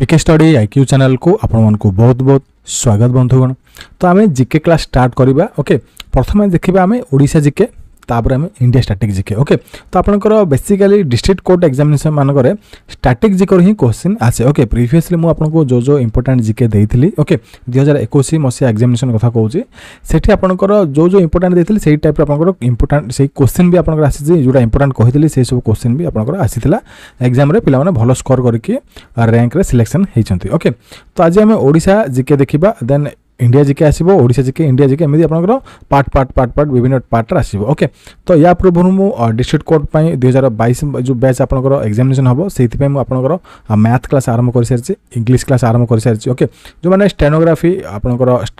PK study IQ ଚ୍ୟାନେଲ୍କୁ ଆପଣମାନଙ୍କୁ ବହୁତ ବହୁତ ସ୍ୱାଗତ ବନ୍ଧୁଗଣ ତ ଆମେ ଜିକେ କ୍ଲାସ୍ ଷ୍ଟାର୍ଟ କରିବା ଓକେ ପ୍ରଥମେ ଦେଖିବା ଆମେ ଓଡ଼ିଶା ଜିକେ ତାପରେ ଆମେ ଇଣ୍ଡିଆ ଷ୍ଟାଟିକ୍ ଜିକେ ଓକେ ତ ଆପଣଙ୍କର ବେସିକାଲି ଡିଷ୍ଟ୍ରିକ୍ଟ କୋର୍ଟ ଏକ୍ଜାମିନେସନ୍ ମାନଙ୍କରେ ଷ୍ଟାଟିକ୍ ଜିକର ହିଁ କୋଶ୍ଚିନ୍ ଆସେ ଓକେ ପ୍ରିଭିୟସଲି ମୁଁ ଆପଣଙ୍କୁ ଯେଉଁ ଯେଉଁ ଇମ୍ପୋର୍ଟାଣ୍ଟ ଜିକେ ଦେଇଥିଲି ଓକେ ଦୁଇ ହଜାର ଏକୋଇଶ ମସିହା ଏକ୍ଜାମିନେସନ୍ କଥା କହୁଛି ସେଠି ଆପଣଙ୍କର ଯେଉଁ ଯେଉଁ ଇମ୍ପୋର୍ଟାଣ୍ଟ ଦେଇଥିଲି ସେଇ ଟାଇପ୍ର ଆପଣଙ୍କର ଇମ୍ପୋର୍ଟାଣ୍ଟ ସେଇ କୋଶ୍ଚିନ୍ ବି ଆପଣଙ୍କର ଆସିଛି ଯେଉଁଟା ଇମ୍ପୋର୍ଟାଣ୍ଟ କହିଥିଲି ସେଇ ସବୁ କୋଶ୍ଚିନ୍ ବି ଆପଣଙ୍କର ଆସିଥିଲା ଏକ୍ଜାମ୍ରେ ପିଲାମାନେ ଭଲ ସ୍କୋର କରିକି ର୍ୟାଙ୍କରେ ସିଲେକ୍ସନ୍ ହେଇଛନ୍ତି ଓକେ ତ ଆଜି ଆମେ ଓଡ଼ିଶା ଜିକେ ଦେଖିବା ଦେନ୍ ইন্ডিয়া জিকে আসব ওড়শা জিকে ইন্ডিয়া জিকে এমনি আপনার পার্ট পার্ট পার্ট পার্ট বিভিন্ন পার্টরে আসব ওকে তো ইয়া পূর্বর মু ডিস্ট্রিক্ট কোর্ট পাই দুই হাজার বাইশ যে ব্যাচ আপনার এক্সামিনেসন হব সেইপাই আপনার ম্যাথ ক্লাস আরম্ভ করে সারিছি ইংলিশ ক্লাস আরম্ভ করে সারিছি ওকে যে স্টেনোগ্রাফি আপনার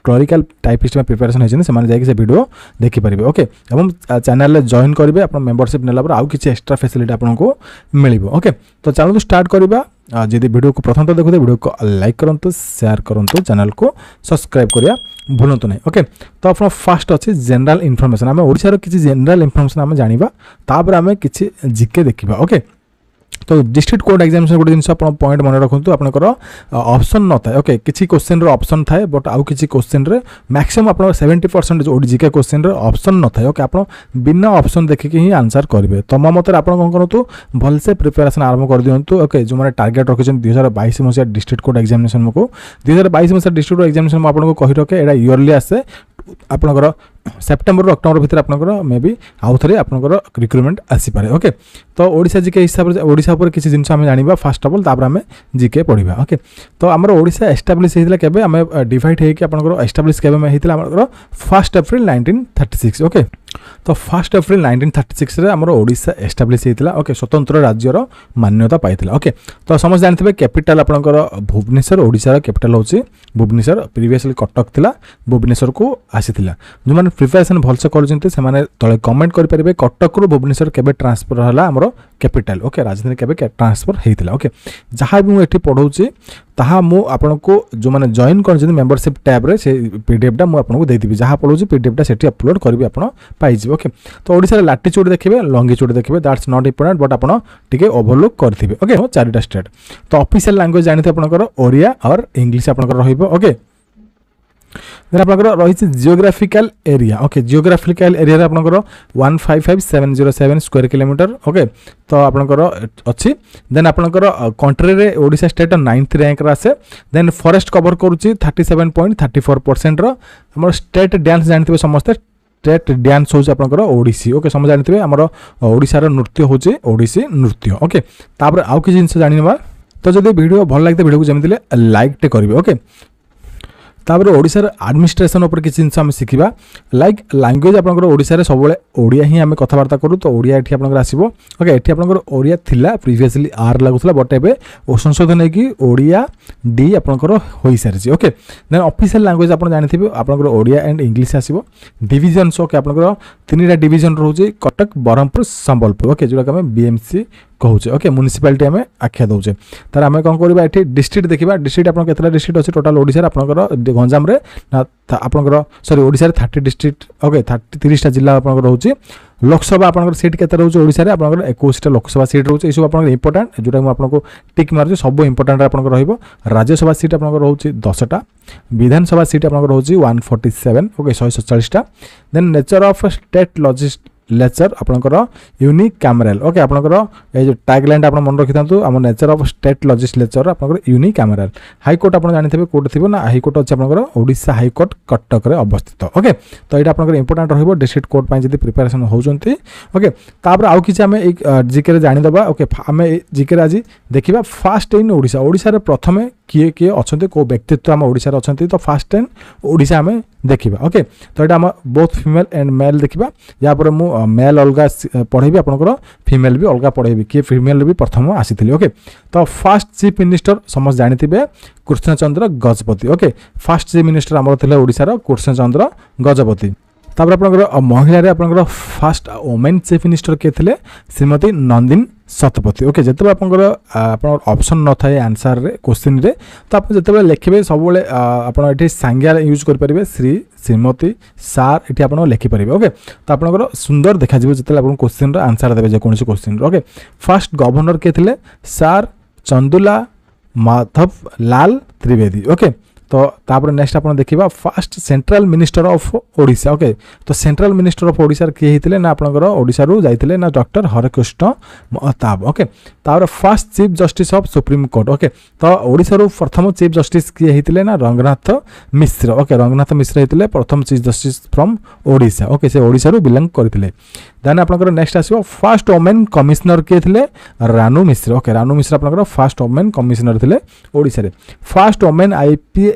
ক্লরিকাল টাইপিস্ট প্রিপারেসন হয়েছেন সে যাই সে ভিডিও দেখিপারে ওকে এবং চ্যানেলে জয়েন করবে আপনার মেম্বরশিপ নেলা পরে আউ কিছু এক্সট্রা ফ্যাসিলিটি আপনার মিলব ওকে তো চালু স্টার্ট করা जी भिड को प्रथम तो हैं भिड तो को लाइक करूँ सेयार करूँ चेल को सब्सक्राइब करने भूलु ना ओके तो आप तो फास्ट अच्छे जेनेल इनफर्मेसन आम ओडार किसी जेनराल इनफर्मेसन आम जाना तापर आम किसी जिके देखा ओके তো ডিস্ট্রিক্ট কোর্ট এক্সামিনেসন গোটে জিনিস আপনার পয়েন্ট মনে রাখতু আপনার অপসন নথায় ওকে কিছু কোশ্চেন অপসন থাকে বট আউ কিছু কোশ্চেন ম্যাক্সিমম আপনার সেভেন্টি পরসেন্ট ওডিজিকা কোশ্চেন অপসন নথায় ওকে আপনার বিনা অপসন দেখিকি হি আনসার করবে তো মো মতো আপনার কম করতু ভালসে প্রিপারেসন আরম্ভ করে দিও ওকে যে টার্গেট রকিছেন দুই হাজার বাইশ মশিয়া ডিস্ট্রিক্ট কোর্ট এক্সামিনেসন কু দুই হাজার বাইশ মশিয়া ডিস্ট্রিক্ট কোর্ট এক্সামিনেসন আপনার কহি রকে এটা ইয়রলি আসে আপনার ସେପ୍ଟେମ୍ବରରୁ ଅକ୍ଟୋବର ଭିତରେ ଆପଣଙ୍କର ମେ ବି ଆଉ ଥରେ ଆପଣଙ୍କର ରିକ୍ରୁଟମେଣ୍ଟ ଆସିପାରେ ଓକେ ତ ଓଡ଼ିଶା ଜିକେ ହିସାବରେ ଓଡ଼ିଶା ଉପରେ କିଛି ଜିନିଷ ଆମେ ଜାଣିବା ଫାର୍ଷ୍ଟ ଅଫ୍ ଅଲ୍ ତାପରେ ଆମେ ଜିକେ ପଢ଼ିବା ଓକେ ତ ଆମର ଓଡ଼ିଶା ଏଷ୍ଟାବ୍ଲିଶ ହେଇଥିଲା କେବେ ଆମେ ଡିଭାଇଡ଼ ହେଇକି ଆପଣଙ୍କର ଏଷ୍ଟାବ୍ଲିଶ କେବେ ହେଇଥିଲା ଆପଣଙ୍କର first April nineteen thirty six okay ତ ଫାର୍ଷ୍ଟ ଏପ୍ରିଲ ନାଇଣ୍ଟିନ୍ ଥାର୍ଟି ସିକ୍ସରେ ଆମର ଓଡ଼ିଶା ଏଷ୍ଟାବ୍ଲିଶ ହେଇଥିଲା ଓକେ ସ୍ୱତନ୍ତ୍ର ରାଜ୍ୟର ମାନ୍ୟତା ପାଇଥିଲା ଓକେ ତ ସମସ୍ତେ ଜାଣିଥିବେ କ୍ୟାପିଟାଲ ଆପଣଙ୍କର ଭୁବନେଶ୍ୱର ଓଡ଼ିଶାର କ୍ୟାପିଟାଲ ହେଉଛି ଭୁବନେଶ୍ୱର ପ୍ରିଭିୟସଲି କଟକ ଥିଲା ଭୁବନେଶ୍ୱରକୁ ଆସିଥିଲା ଯେଉଁମାନେ ପ୍ରିପାରେସନ୍ ଭଲସେ କରୁଛନ୍ତି ସେମାନେ ତଳେ କମେଣ୍ଟ କରିପାରିବେ କଟକରୁ ଭୁବନେଶ୍ୱର କେବେ ଟ୍ରାନ୍ସଫର ହେଲା ଆମର କ୍ୟାପିଟାଲ ଓକେ ରାଜଧାନୀ କେବେ ଟ୍ରାନ୍ସଫର ହୋଇଥିଲା ଓକେ ଯାହା ବି ମୁଁ ଏଠି ପଢ଼ାଉଛି ତାହା ମୁଁ ଆପଣଙ୍କୁ ଯେଉଁମାନେ ଜଏନ୍ କରିଛନ୍ତି ମେମ୍ବରସିପ୍ ଟ୍ୟାବ୍ରେ ସେ ପିଡ଼ିଏଫ୍ଟା ମୁଁ ଆପଣଙ୍କୁ ଦେଇଦେବି ଯାହା ପଢ଼ାଉଛି ପିଡ଼ିଏଫ୍ଟା ସେଠି ଅପଲୋଡ଼ କରିବି ଆପଣ ପାଇଯିବେ ଓକେ ତ ଓଡ଼ିଶାରେ ଲାଟିଚୁଡ଼ ଦେଖିବେ ଲଙ୍ଗିଚୁଡ଼ ଦେଖିବେ ଦାଟ୍ସ ନଟ୍ ଇମ୍ପୋର୍ଟାଣ୍ଟ ବଟ୍ ଆପଣ ଟିକେ ଓଭରଲୁକ୍ କରିଥିବେ ଓକେ ଚାରିଟା ଷ୍ଟେଟ୍ ତ ଅଫିସିଆଲ ଲାଙ୍ଗୁଏଜ୍ ଜାଣିଥିବେ ଆପଣଙ୍କର ଓଡ଼ିଆ ଅର୍ ଇଂଲିଶ ଆପଣଙ୍କର ରହିବ ଓକେ আপনার রয়েছে জিওগ্রাফিক্যাল এরিয়া ওকে জিওগ্রাফিক্যাল এরিয়ার আপনার one five five seven zero seven square kilometre okay তো আপনার অছি দেন আপনার কন্ট্রিরে ওড়শা স্টেট নাইন্থ র্যাঙ্কর আসে দেন ফরেস্ট কভর করুচি thirty seven point thirty four পরসেন্টর আমার স্টেট ড্যান্স জাঁথিবে সমস্তে ଷ୍ଟେଟ୍ ଡ୍ୟାନ୍ସ ହେଉଛି ଆପଣଙ୍କର ଓଡ଼ିଶୀ ଓକେ ସମସ୍ତେ ଜାଣିଥିବେ ଆମର ଓଡ଼ିଶାର ନୃତ୍ୟ ହେଉଛି ଓଡ଼ିଶୀ ନୃତ୍ୟ ଓକେ ତାପରେ ଆଉ କିଛି ଜିନିଷ ଜାଣିନେବା ତ ଯଦି ଭିଡ଼ିଓ ଭଲ ଲାଗିଥାଏ ଭିଡ଼ିଓକୁ ଯେମିତି ଲାଇକ୍ଟେ କରିବେ ଓକେ ତାପରେ ଓଡ଼ିଶାର ଆଡ଼ମିନିଷ୍ଟ୍ରେସନ୍ ଉପରେ କିଛି ଜିନିଷ ଆମେ ଶିଖିବା ଲାଇକ୍ ଲାଙ୍ଗୁଏଜ୍ ଆପଣଙ୍କର ଓଡ଼ିଶାରେ ସବୁବେଳେ ଓଡ଼ିଆ ହିଁ ଆମେ କଥାବାର୍ତ୍ତା କରୁ ତ ଓଡ଼ିଆ ଏଠି ଆପଣଙ୍କର ଆସିବ ଓକେ ଏଠି ଆପଣଙ୍କର ଓଡ଼ିଆ ଥିଲା ପ୍ରିଭିୟସଲି ଆର୍ ଲାଗୁଥିଲା ବଟ୍ ଏବେ ସଂଶୋଧନ ହେଇକି ଓଡ଼ିଆ ଡି ଆପଣଙ୍କର ହୋଇସାରିଛି ଓକେ ଦେନ୍ ଅଫିସିଆଲ୍ ଲାଙ୍ଗୁଏଜ୍ ଆପଣ ଜାଣିଥିବେ ଆପଣଙ୍କର ଓଡ଼ିଆ ଆଣ୍ଡ ଇଂଲିଶ ଆସିବ ଡିଭିଜନ୍ସ ଓକେ ଆପଣଙ୍କର ତିନିଟା ଡିଭିଜନ୍ ରହୁଛି କଟକ ବ୍ରହ୍ମପୁର ସମ୍ବଲପୁର ଓକେ ଯେଉଁଟାକି ଆମେ ବିଏମ୍ସି କହୁଛେ ଓକେ ମ୍ୟୁନିସିପାଲିଟି ଆମେ ଆଖ୍ୟା ଦେଉଛେ ତାହେଲେ ଆମେ କ'ଣ କରିବା ଏଠି ଡିଷ୍ଟ୍ରିକ୍ଟ ଦେଖିବା ଡିଷ୍ଟ୍ରିକ୍ଟ ଆପଣଙ୍କ କେତେଟା ଡିଷ୍ଟ୍ରିକ୍ଟ ଅଛି ଟୋଟାଲ୍ ଓଡ଼ିଶାରେ ଆପଣଙ୍କର ଗଞ୍ଜାମରେ ଆପଣଙ୍କର ସରି ଓଡ଼ିଶାରେ ଥାର୍ଟି ଡିଷ୍ଟ୍ରିକ୍ଟ ଓକେ ଥାର୍ଟି ତିରିଶଟା ଜିଲ୍ଲା ଆପଣଙ୍କର ରହୁଛି ଲୋକସଭା ଆପଣଙ୍କର ସିଟ୍ କେତେ ରହୁଛି ଓଡ଼ିଶାରେ ଆପଣଙ୍କର ଏକୋଇଶଟା ଲୋକସଭା ସିଟ୍ ରହୁଛି ଏସବୁ ଆପଣଙ୍କର ଇମ୍ପୋର୍ଟାଣ୍ଟ ଯେଉଁଟା ମୁଁ ଆପଣଙ୍କୁ ଟିକ୍ ମାରୁଛି ସବୁ ଇମ୍ପୋର୍ଟାଣ୍ଟ ଆପଣଙ୍କର ରହିବ ରାଜ୍ୟସଭା ସିଟ୍ ଆପଣଙ୍କର ରହୁଛି ଦଶଟା ବିଧାନସଭା ସିଟ୍ ଆପଣଙ୍କର ରହୁଛି ୱାନ୍ ଫର୍ଟି ସେଭେନ୍ ଓକେ ଶହେ ସତଚାଳିଶଟା then nature of state legislature ଆପଣଙ୍କର ୟୁନିକ୍ କ୍ୟାମେରାଲ୍ ଓକେ ଆପଣଙ୍କର ଏ ଯେଉଁ ଟ୍ୟାଗ୍ ଲାଇନ୍ଟା ଆପଣ ମନେ ରଖିଥାନ୍ତୁ ଆମ ନେଚର୍ ଅଫ୍ ଷ୍ଟେଟ୍ ଲଜିସ୍ଲେଚର୍ ଆପଣଙ୍କର ୟୁନିକ୍ କ୍ୟାମେରାଲ୍ ହାଇକୋର୍ଟ ଆପଣ ଜାଣିଥିବେ କେଉଁଠି ଥିବ ନା ହାଇକୋର୍ଟ ଅଛି ଆପଣଙ୍କର ଓଡ଼ିଶା ହାଇକୋର୍ଟ କଟକରେ ଅବସ୍ଥିତ ଓକେ ତ ଏଇଟା ଆପଣଙ୍କର ଇମ୍ପୋର୍ଟାଣ୍ଟ ରହିବ ଡିଷ୍ଟ୍ରିକ୍ଟ କୋର୍ଟ ପାଇଁ ଯଦି ପ୍ରିପାରେସନ୍ ହେଉଛନ୍ତି ଓକେ ତାପରେ ଆଉ କିଛି ଆମେ ଏଇ ଜିକେରେ ଜାଣିଦେବା ଓକେ ଆମେ ଜିକେରେ ଆଜି ଦେଖିବା ଫାଷ୍ଟ ଇନ୍ ଓଡ଼ିଶା ଓଡ଼ିଶାରେ ପ୍ରଥମେ କିଏ କିଏ ଅଛନ୍ତି କେଉଁ ବ୍ୟକ୍ତିତ୍ୱ ଆମ ଓଡ଼ିଶାରେ ଅଛନ୍ତି ତ ଫାର୍ଷ୍ଟ ଟାଇମ୍ ଓଡ଼ିଶା ଆମେ ଦେଖିବା ଓକେ ତ ଏଇଟା ଆମ ବୋଥ୍ ଫିମେଲ୍ ଆଣ୍ଡ ମେଲ୍ ଦେଖିବା ଯାହାପରେ ମୁଁ ମେଲ୍ ଅଲଗା ପଢ଼େଇବି ଆପଣଙ୍କର ଫିମେଲ୍ ବି ଅଲଗା ପଢ଼େଇବି କିଏ ଫିମେଲ୍ ବି ପ୍ରଥମ ଆସିଥିଲି ଓକେ ତ ଫାର୍ଷ୍ଟ ଚିଫ୍ ମିନିଷ୍ଟର ସମସ୍ତେ ଜାଣିଥିବେ Krishna Chandra Gajapati okay first chief minister ଆମର ଥିଲେ ଓଡ଼ିଶାର କୃଷ୍ଣଚନ୍ଦ୍ର ଗଜପତି ତାପରେ ଆପଣଙ୍କର ମହିଳାରେ ଆପଣଙ୍କର ଫାଷ୍ଟ ଓମେନ୍ ଚିଫ୍ ମିନିଷ୍ଟର କିଏ ଥିଲେ ଶ୍ରୀମତୀ ନନ୍ଦିନ ଶତପଥୀ ଓକେ ଯେତେବେଳେ ଆପଣଙ୍କର ଆପଣଙ୍କର ଅପସନ୍ ନଥାଏ ଆନ୍ସର୍ରେ କୋଶ୍ଚିନ୍ରେ ତ ଆପଣ ଯେତେବେଳେ ଲେଖିବେ ସବୁବେଳେ ଆପଣ ଏଠି ସାଙ୍ଗିଆ ୟୁଜ୍ କରିପାରିବେ ଶ୍ରୀ ଶ୍ରୀମତୀ ସାର୍ ଏଠି ଆପଣ ଲେଖିପାରିବେ ଓକେ ତ ଆପଣଙ୍କର ସୁନ୍ଦର ଦେଖାଯିବ ଯେତେବେଳେ ଆପଣ କୋଶ୍ଚିନ୍ର ଆନ୍ସର୍ ଦେବେ ଯେକୌଣସି କୋଶ୍ଚିନ୍ର ଓକେ ଫାଷ୍ଟ ଗଭର୍ଣ୍ଣର କିଏ ଥିଲେ ସାର୍ ଚନ୍ଦୁଲା ମାଧବ ଲାଲ ତ୍ରିବେଦୀ ଓକେ तो तापर नेक्स्ट आपण देखिबा first central minister of Odisha okay तो सेन्ट्राल मिनिस्टर ऑफ ओडिसा के हेतिले ना आपनकर ओडिसा ना doctor Harekrushna Mahtab okay first first chief justice of supreme court okay तो ओडिसा प्रथम चीफ जस्टिस किए होते ना रंगनाथ मिश्र ओके रंगनाथ मिश्र होते प्रथम चिफ जस्टिस फ्रम ओडा ओके से ओडिसा रु बिलोंग देन आपनकर नेक्स्ट आसीबो फास्ट वुमेन कमिशनर किए थे रानु मिश्र ओके रानु मिश्र आपनकर फर्स्ट वुमेन कमिश्नर थिले ओडिसा रे first women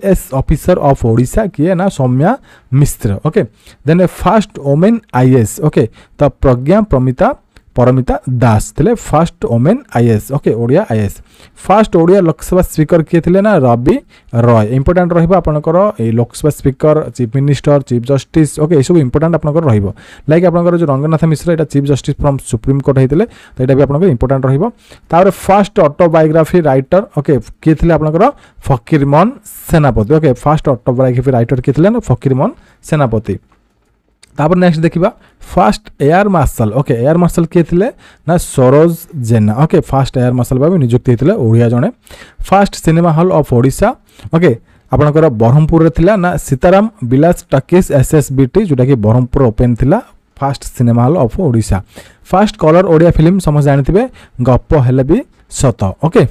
IAS officer of Odisha किए ना सौम्या मिश्र ओके देन ए फर्स्ट वोमेन आईएएस ओके तो प्रज्ञा प्रमिता পরমিতা দাস লে first women IAS okay Odia IAS first Odia Lok Sabha speaker কিয়ে লে না রবি রয় ইম্পর্টাট রহব আপনার এই Lok Sabha speaker chief minister chief justice okay এইসব ইম্পর্টাট আপনার রহব লাইক আপনার যে রঙ্গনাথ মিশ্র এটা চিফ জষ্টিস ফ্রম সুপ্রিমকোর্ট হয়েছে তো এটা বি আপনার ইম্পর্টাট রহব তাপরে ফার্স্ট অটোবায়োগ্রাফি রাইটর ওকে কিয়ে লে আপনার ফকিরমোহন সেনাপতি ওকে ফার্স্ট অটোবায়োগ্রাফি রাইটর কিয়ে লে ফকিরমোহন সেনাপতি ତାପରେ ନେକ୍ସଟ ଦେଖିବା first air marshal okay air marshal କିଏ ଥିଲେ ନା Saroj Jena okay first air marshal ଭାବେ ନିଯୁକ୍ତି ହେଇଥିଲେ ଓଡ଼ିଆ ଜଣେ first cinema hall of Odisha okay ଆପଣଙ୍କର ବ୍ରହ୍ମପୁରରେ ଥିଲା ନା ସୀତାରାମ ବିଲାସ ଟକିସ୍ ଏସ୍ଏସ୍ବିଟି ଯେଉଁଟାକି ବ୍ରହ୍ମପୁର ଓପେନ୍ ଥିଲା first cinema hall of Odisha first colour Odia film ସମସ୍ତେ ଜାଣିଥିବେ ଗପ ହେଲେ ବି ସତ ଓକେ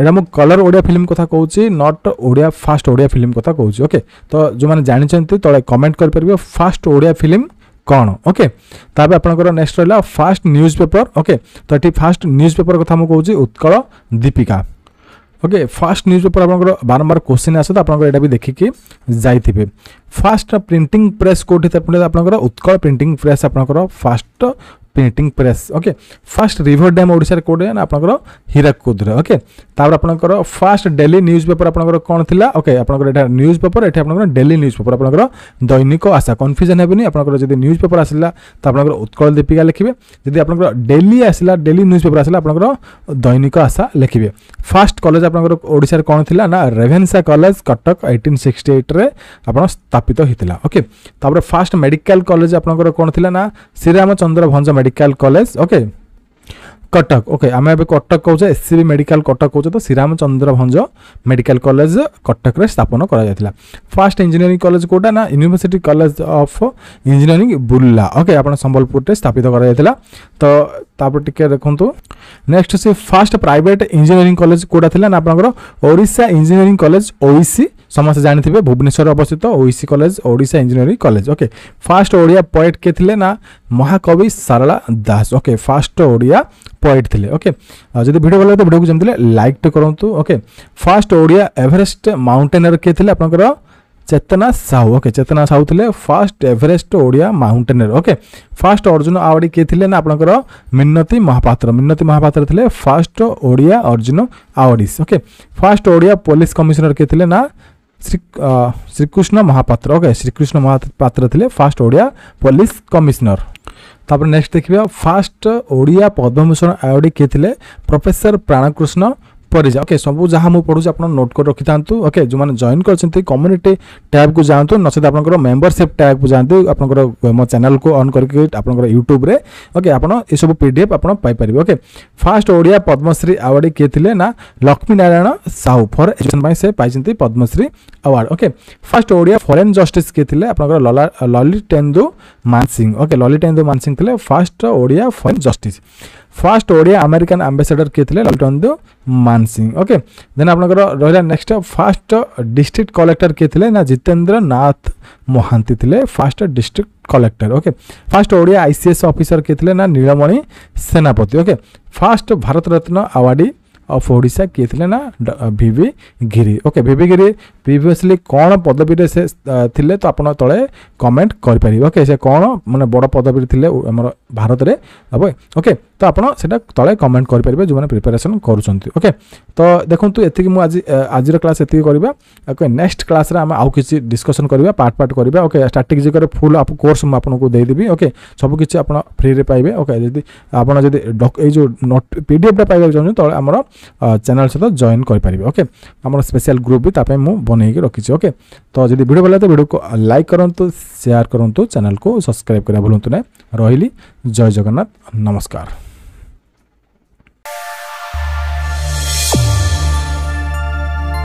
এটা মু কলর ওড়িয়া ফিল্ম কথা কৌছি not Odia first Odia film কথা কৌছি ওকে তো যে জাঁচান তলে কমেন্ট করে ফার্স্ট ওড়িয়া ফিল্ম କ'ଣ ଓକେ ତାପରେ ଆପଣଙ୍କର ନେକ୍ସଟ ରହିଲା ଫାଷ୍ଟ ନ୍ୟୁଜ୍ ପେପର ଓକେ ତ ଏଠି ଫାଷ୍ଟ ନ୍ୟୁଜ୍ ପେପର କଥା ମୁଁ କହୁଛି Utkal Dipika okay first news paper ଆପଣଙ୍କର ବାରମ୍ବାର କୋଶ୍ଚିନ୍ ଆସେ ତ ଆପଣଙ୍କର ଏଇଟା ବି ଦେଖିକି ଯାଇଥିବେ ଫାଷ୍ଟ ପ୍ରିଣ୍ଟିଂ ପ୍ରେସ୍ କେଉଁଠି ଆପଣଙ୍କର ଉତ୍କଳ ପ୍ରିଣ୍ଟିଂ ପ୍ରେସ୍ ଆପଣଙ୍କର first printing press okay first river dam ଓଡ଼ିଶାରେ କେଉଁଠି ନା ଆପଣଙ୍କର ହୀରାକୁଦରେ ଓକେ ତାପରେ ଆପଣଙ୍କର ଫାଷ୍ଟ ଡେଲି ନ୍ୟୁଜ୍ ପେପର ଆପଣଙ୍କର କ'ଣ ଥିଲା ଓକେ ଆପଣଙ୍କର ଏଠି ନ୍ୟୁଜ୍ ପେପର ଏଠି ଆପଣଙ୍କର ଡେଲି ନ୍ୟୁଜ୍ ପେପର ଆପଣଙ୍କର ଦୈନିକ ଆଶା କନଫ୍ୟୁଜନ୍ ହେବନି ଆପଣଙ୍କର ଯଦି ନ୍ୟୁଜ୍ ପେପର ଆସିଲା ତ ଆପଣଙ୍କର ଉତ୍କଳ ଦୀପିକା ଲେଖିବେ ଯଦି ଆପଣଙ୍କର ଡେଲି ଆସିଲା ଡେଲି ନ୍ୟୁଜ୍ ପେପର ଆସିଲା ଆପଣଙ୍କର ଦୈନିକ ଆଶା ଲେଖିବେ ଫାଷ୍ଟ ଫାର୍ଷ୍ଟ କଲେଜ ଆପଣଙ୍କର ଓଡ଼ିଶାରେ କ'ଣ ଥିଲା ନା Ravenshaw college Cuttack eighteen sixty ଏଇଟ୍ରେ ଆପଣ ସ୍ଥାପିତ ହୋଇଥିଲା ଓକେ ତାପରେ ଫାର୍ଷ୍ଟ ମେଡ଼ିକାଲ କଲେଜ ଆପଣଙ୍କର କ'ଣ ଥିଲା ନା Shriramchandra Bhanj medical college okay Cuttack okay ଆମେ ଏବେ କଟକ କହୁଛେ S C B medical Cuttack କହୁଛେ ତ ଶ୍ରୀରାମଚନ୍ଦ୍ର ଭଞ୍ଜ ମେଡ଼ିକାଲ କଲେଜ କଟକରେ ସ୍ଥାପନ କରାଯାଇଥିଲା ଫାର୍ଷ୍ଟ ଇଞ୍ଜିନିୟରିଂ କଲେଜ କେଉଁଟା ନା university college of engineering Burla okay ଆପଣ ସମ୍ବଲପୁରରେ ସ୍ଥାପିତ କରାଯାଇଥିଲା ତ ତାପରେ ଟିକେ ଦେଖନ୍ତୁ ନେକ୍ସଟ ସେ ଫାର୍ଷ୍ଟ ପ୍ରାଇଭେଟ୍ ଇଞ୍ଜିନିୟରିଂ କଲେଜ କେଉଁଟା ଥିଲା ନା ଆପଣଙ୍କର ଓଡ଼ିଶା ଇଞ୍ଜିନିୟରିଂ କଲେଜ ଓଇସି ସମସ୍ତେ ଜାଣିଥିବେ ଭୁବନେଶ୍ୱରରେ ଅବସ୍ଥିତ OEC college Odisha engineering college okay first Odia poet କିଏ ଥିଲେ ନା Mahakavi Sarala Das okay first Odia poet ଥିଲେ ଓକେ ଆଉ ଯଦି ଭିଡ଼ିଓ ଭଲ ଲାଗେ ତ ଭିଡ଼ିଓକୁ ଯେମିତି ଲାଇକ୍ଟେ କରନ୍ତୁ ଓକେ ଫାର୍ଷ୍ଟ ଓଡ଼ିଆ ଏଭରେଷ୍ଟ ମାଉଣ୍ଟେନର କିଏ ଥିଲେ ଆପଣଙ୍କର ଚେତନା ସାହୁ ଓକେ ଚେତନା ସାହୁ ଥିଲେ first Everest Odia mountaineer okay first Arjuna awardee କିଏ ଥିଲେ ନା ଆପଣଙ୍କର ମିନ୍ନତି ମହାପାତ୍ର ମିନ୍ନତି ମହାପାତ୍ର ଥିଲେ first Odia Arjuna awardees okay first Odia police commissioner କିଏ ଥିଲେ ନା श्री श्रीकृष्ण महापात्र ओके श्रीकृष्ण महापात्र थे फास्ट ओडिया पुलिस कमिशनर तापर नेक्स्ट देखिए फास्ट ओडिया पद्मभूषण आयोडी किए थे प्रोफेसर प्राणकृष्ण পড়িযা ওকে সবু যা মু পড়ুছি আপনার নোট করে রক্ষি থাকে ওকে যে জয়েন করছেন কম্যুনিটি ট্যাব কু যাতে নচেত আপনার মেম্বরশিপ ট্যাব কু যাতে আপনার মো চ্যানেল কু অন করি আপনার ইউট্যুব্রে ওকে আপনার এসব পিডিএফ আপনার পাইপার okay first Odia Padma Shri award কিয়ে লে না লক্ষ্মী নারায়ণ সাহু ফর এজুকেশন সে পাইছেন Padma Shri award okay first Odia foreign justice কিয়ে লে আপনার ললিটেন্দু মানসিং ওকে ললিটেন্দু মানসিং লে first Odia foreign justice first Odia American ambassador କିଏ ଥିଲେ ଲାଲଟନ୍ଦୁ ମାନସିଂ ଓକେ ଦେନ୍ ଆପଣଙ୍କର ରହିଲା ନେକ୍ସଟ ଫାର୍ଷ୍ଟ ଡିଷ୍ଟ୍ରିକ୍ଟ କଲେକ୍ଟର କିଏ ଥିଲେ ନା ଜିତେନ୍ଦ୍ର ନାଥ ମହାନ୍ତି ଥିଲେ first district collector okay first Odia ICS officer କିଏ ଥିଲେ ନା Nilamani Senapati okay first Bharat Ratna awardee of Odisha କିଏ ଥିଲେ ନା ଭି ଭି ଗିରି ଓକେ ଭି ଭି ଗିରି ପ୍ରିଭିୟସଲି କ'ଣ ପଦବୀରେ ସେ ଥିଲେ ତ ଆପଣ ତଳେ କମେଣ୍ଟ କରିପାରିବେ ଓକେ ସେ କ'ଣ ମାନେ ବଡ଼ ପଦବୀରେ ଥିଲେ ଆମର ଭାରତରେ ଓକେ ତ ଆପଣ ସେଟା ତଳେ କମେଣ୍ଟ କରିପାରିବେ ଯେଉଁମାନେ ପ୍ରିପାରେସନ୍ କରୁଛନ୍ତି ଓକେ ତ ଦେଖନ୍ତୁ ଏତିକି ମୁଁ ଆଜି ଆଜିର କ୍ଲାସ୍ ଏତିକି କରିବା ଓକେ ନେକ୍ସଟ କ୍ଲାସ୍ରେ ଆମେ ଆଉ କିଛି ଡିସ୍କସନ୍ କରିବା ପାର୍ଟ ପାର୍ଟ କରିବା ଓକେ ଷ୍ଟ୍ରାଟେଜିକର ଫୁଲ୍ କୋର୍ସ ମୁଁ ଆପଣଙ୍କୁ ଦେଇଦେବି ଓକେ ସବୁ କିଛି ଆପଣ ଫ୍ରିରେ ପାଇବେ ଓକେ ଯଦି ଆପଣ ଯଦି ଏଇ ଯେଉଁ ପି ଡି ଏଫ୍ଟା ପାଇବାକୁ ଚାହୁଁଛନ୍ତି ତଳେ ଆମର ଚ୍ୟାନେଲ୍ ସହିତ ଜଏନ୍ କରିପାରିବେ ଓକେ ଆମର ସ୍ପେଶାଲ ଗ୍ରୁପ୍ ବି ତା ପାଇଁ ମୁଁ ବନେଇକି ରଖିଛି ଓକେ ତ ଯଦି ଭିଡ଼ିଓ ଭଲ ଲାଗିଲା ଭିଡ଼ିଓକୁ ଲାଇକ୍ କରନ୍ତୁ ସେୟାର କରନ୍ତୁ ଚ୍ୟାନେଲ୍କୁ ସବସ୍କ୍ରାଇବ୍ କରିବା ଭୁଲନ୍ତୁ ନାହିଁ ରହିଲି ଜୟ ଜଗନ୍ନାଥ ନମସ୍କାର